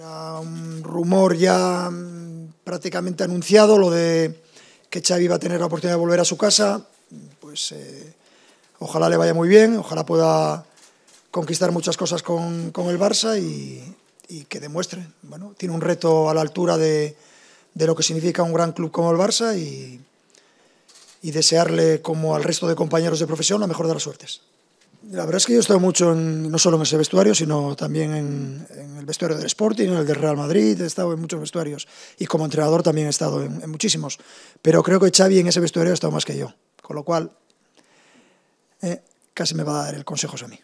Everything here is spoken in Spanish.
Era un rumor ya mm, prácticamente anunciado, lo de que Xavi va a tener la oportunidad de volver a su casa. Pues eh, ojalá le vaya muy bien, ojalá pueda conquistar muchas cosas con, el Barça y, que demuestre. Bueno, tiene un reto a la altura de, lo que significa un gran club como el Barça y, y desearle, como al resto de compañeros de profesión, la mejor de las suertes. La verdad es que yo he estado mucho, no solo en ese vestuario, sino también en, el vestuario del Sporting, en el del Real Madrid, he estado en muchos vestuarios y como entrenador también he estado en, muchísimos. Pero creo que Xavi en ese vestuario ha estado más que yo, con lo cual eh, casi me va a dar el consejo a mí.